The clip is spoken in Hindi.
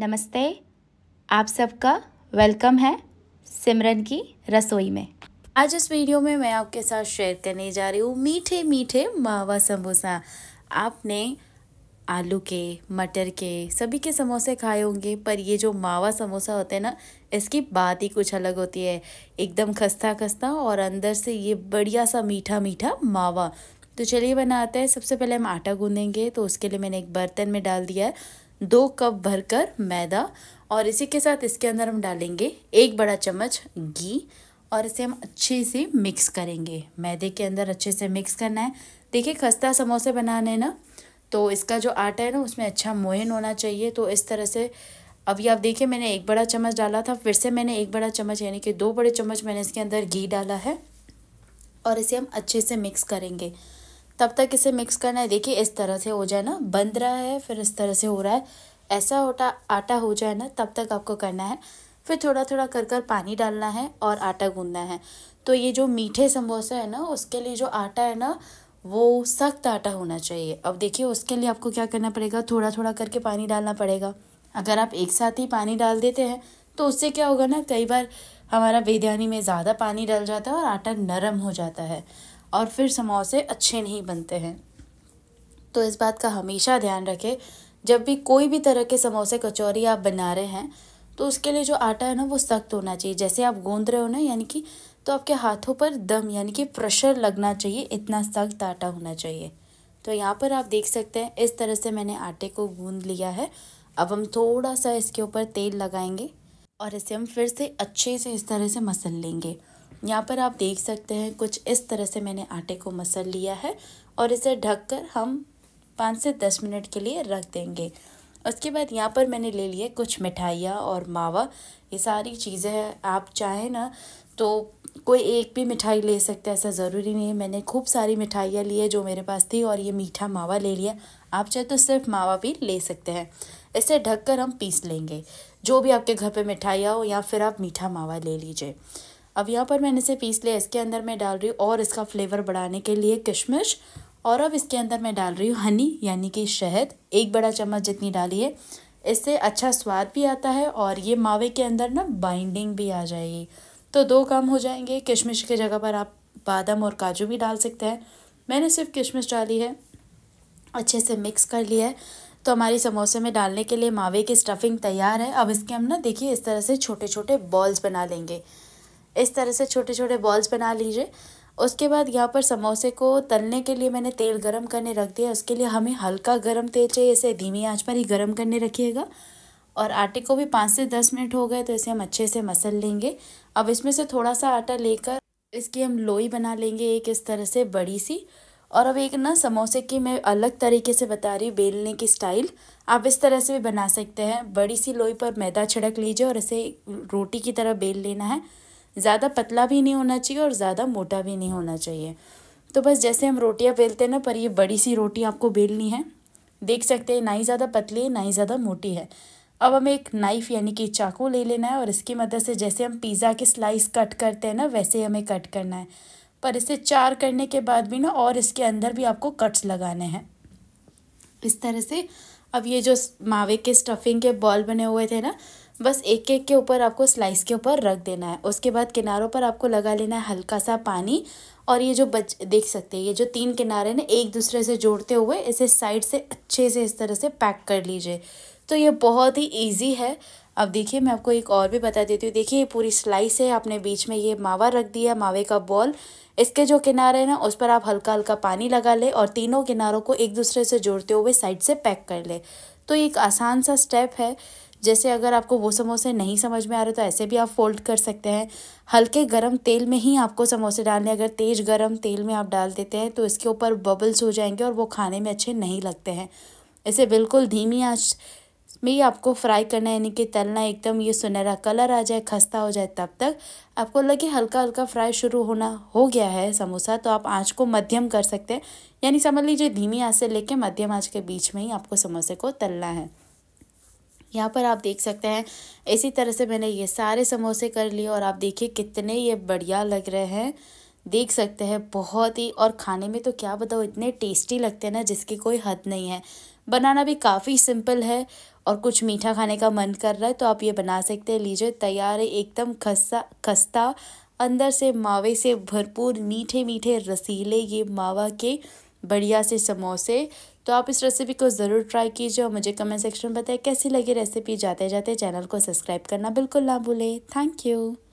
नमस्ते आप सबका वेलकम है सिमरन की रसोई में आज इस वीडियो में मैं आपके साथ शेयर करने जा रही हूँ मीठे मीठे मावा समोसा आपने आलू के मटर के सभी के समोसे खाए होंगे पर ये जो मावा समोसा होते हैं ना इसकी बात ही कुछ अलग होती है एकदम खस्ता खस्ता और अंदर से ये बढ़िया सा मीठा मीठा मावा तो चलिए बनाते हैं सबसे पहले हम आटा गूंदेंगे तो उसके लिए मैंने एक बर्तन में डाल दिया है दो कप भरकर मैदा और इसी के साथ इसके अंदर हम डालेंगे एक बड़ा चम्मच घी और इसे हम अच्छे से मिक्स करेंगे मैदे के अंदर अच्छे से मिक्स करना है देखिए खस्ता समोसे बनाने ना तो इसका जो आटा है ना उसमें अच्छा मोहन होना चाहिए तो इस तरह से अभी आप देखिए मैंने एक बड़ा चम्मच डाला था फिर से मैंने एक बड़ा चम्मच यानी कि दो बड़े चम्मच मैंने इसके अंदर घी डाला है और इसे हम अच्छे से मिक्स करेंगे तब तक इसे मिक्स करना है देखिए इस तरह से हो जाए ना बंद रहा है फिर इस तरह से हो रहा है ऐसा होटा आटा हो जाए ना तब तक आपको करना है फिर थोड़ा थोड़ा कर कर पानी डालना है और आटा गूंदना है तो ये जो मीठे समोसे है ना उसके लिए जो आटा है ना वो सख्त आटा होना चाहिए अब देखिए उसके लिए आपको क्या करना पड़ेगा थोड़ा थोड़ा करके पानी डालना पड़ेगा अगर आप एक साथ ही पानी डाल देते हैं तो उससे क्या होगा ना कई बार हमारा बेदानी में ज़्यादा पानी डल जाता है और आटा नरम हो जाता है और फिर समोसे अच्छे नहीं बनते हैं तो इस बात का हमेशा ध्यान रखें जब भी कोई भी तरह के समोसे कचौरी आप बना रहे हैं तो उसके लिए जो आटा है ना वो सख्त होना चाहिए जैसे आप गूंद रहे हो ना यानी कि तो आपके हाथों पर दम यानी कि प्रेशर लगना चाहिए इतना सख्त आटा होना चाहिए तो यहाँ पर आप देख सकते हैं इस तरह से मैंने आटे को गूंद लिया है अब हम थोड़ा सा इसके ऊपर तेल लगाएंगे और इसे हम फिर से अच्छे से इस तरह से मसल लेंगे यहाँ पर आप देख सकते हैं कुछ इस तरह से मैंने आटे को मसल लिया है और इसे ढककर हम पाँच से दस मिनट के लिए रख देंगे उसके बाद यहाँ पर मैंने ले लिया कुछ मिठाइयाँ और मावा ये सारी चीज़ें हैं आप चाहें ना तो कोई एक भी मिठाई ले सकते हैं ऐसा ज़रूरी नहीं है मैंने खूब सारी मिठाइयाँ ली है जो मेरे पास थी और ये मीठा मावा ले लिया आप चाहे तो सिर्फ मावा भी ले सकते हैं इसे ढककर हम पीस लेंगे जो भी आपके घर पे मिठाइयाँ हो या फिर आप मीठा मावा ले लीजिए अब यहाँ पर मैंने इसे पीस लिया इसके अंदर मैं डाल रही हूँ और इसका फ्लेवर बढ़ाने के लिए किशमिश और अब इसके अंदर मैं डाल रही हूँ हनी यानी कि शहद एक बड़ा चम्मच जितनी डाली है इससे अच्छा स्वाद भी आता है और ये मावे के अंदर ना बाइंडिंग भी आ जाएगी तो दो काम हो जाएंगे किशमिश की जगह पर आप बादाम और काजू भी डाल सकते हैं मैंने सिर्फ किशमिश डाली है अच्छे से मिक्स कर लिया है तो हमारी समोसे में डालने के लिए मावे की स्टफिंग तैयार है अब इसके हम ना देखिए इस तरह से छोटे छोटे बॉल्स बना लेंगे इस तरह से छोटे छोटे बॉल्स बना लीजिए उसके बाद यहाँ पर समोसे को तलने के लिए मैंने तेल गरम करने रख दिया उसके लिए हमें हल्का गरम तेल चाहिए इसे धीमी आंच पर ही गरम करने रखिएगा और आटे को भी पाँच से दस मिनट हो गए तो इसे हम अच्छे से मसल लेंगे अब इसमें से थोड़ा सा आटा लेकर इसकी हम लोई बना लेंगे एक इस तरह से बड़ी सी और अब एक ना समोसे की मैं अलग तरीके से बता रही हूँ बेलने की स्टाइल आप इस तरह से भी बना सकते हैं बड़ी सी लोई पर मैदा छिड़क लीजिए और इसे रोटी की तरह बेल लेना है ज़्यादा पतला भी नहीं होना चाहिए और ज़्यादा मोटा भी नहीं होना चाहिए तो बस जैसे हम रोटियाँ बेलते हैं ना पर ये बड़ी सी रोटी आपको बेलनी है देख सकते हैं ना ही ज़्यादा पतली है ना ही ज़्यादा मोटी है अब हमें एक नाइफ़ यानी कि चाकू ले लेना है और इसकी मदद से जैसे हम पिज़्ज़ा के स्लाइस कट करते हैं ना वैसे हमें कट करना है पर इसे चार करने के बाद भी ना और इसके अंदर भी आपको कट्स लगाने हैं इस तरह से अब ये जो मावे के स्टफिंग के बॉल बने हुए थे ना बस एक एक के ऊपर आपको स्लाइस के ऊपर रख देना है उसके बाद किनारों पर आपको लगा लेना है हल्का सा पानी और ये जो बच देख सकते हैं ये जो तीन किनारे ना एक दूसरे से जोड़ते हुए इसे साइड से अच्छे से इस तरह से पैक कर लीजिए तो ये बहुत ही ईजी है अब देखिए मैं आपको एक और भी बता देती हूँ देखिए ये पूरी स्लाइस है आपने बीच में ये मावा रख दिया मावे का बॉल इसके जो किनारे हैं ना उस पर आप हल्का हल्का पानी लगा ले और तीनों किनारों को एक दूसरे से जोड़ते हुए साइड से पैक कर ले तो एक आसान सा स्टेप है जैसे अगर आपको वो समोसे नहीं समझ में आ रहे तो ऐसे भी आप फोल्ड कर सकते हैं हल्के गरम तेल में ही आपको समोसे डालने अगर तेज़ गरम तेल में आप डाल देते हैं तो इसके ऊपर बबल्स हो जाएंगे और वो खाने में अच्छे नहीं लगते हैं इसे बिल्कुल धीमी आँच में ही आपको फ्राई करना है यानी कि तलना एकदम ये सुनहरा कलर आ जाए खस्ता हो जाए तब तक आपको लगे हल्का हल्का फ्राई शुरू होना हो गया है समोसा तो आप आँच को मध्यम कर सकते हैं यानी समझ लीजिए धीमी आँच से लेके मध्यम आँच के बीच में ही आपको समोसे को तलना है यहाँ पर आप देख सकते हैं इसी तरह से मैंने ये सारे समोसे कर लिए और आप देखिए कितने ये बढ़िया लग रहे हैं देख सकते हैं बहुत ही और खाने में तो क्या बताओ इतने टेस्टी लगते हैं ना जिसकी कोई हद नहीं है बनाना भी काफ़ी सिंपल है और कुछ मीठा खाने का मन कर रहा है तो आप ये बना सकते हैं लीजिए तैयार है एकदम खस्ता खस्ता अंदर से मावे से भरपूर मीठे मीठे रसीले ये मावा के बढ़िया से समोसे तो आप इस रेसिपी को ज़रूर ट्राई कीजिए और मुझे कमेंट सेक्शन में बताएं कैसी लगी रेसिपी जाते जाते चैनल को सब्सक्राइब करना बिल्कुल ना भूलें थैंक यू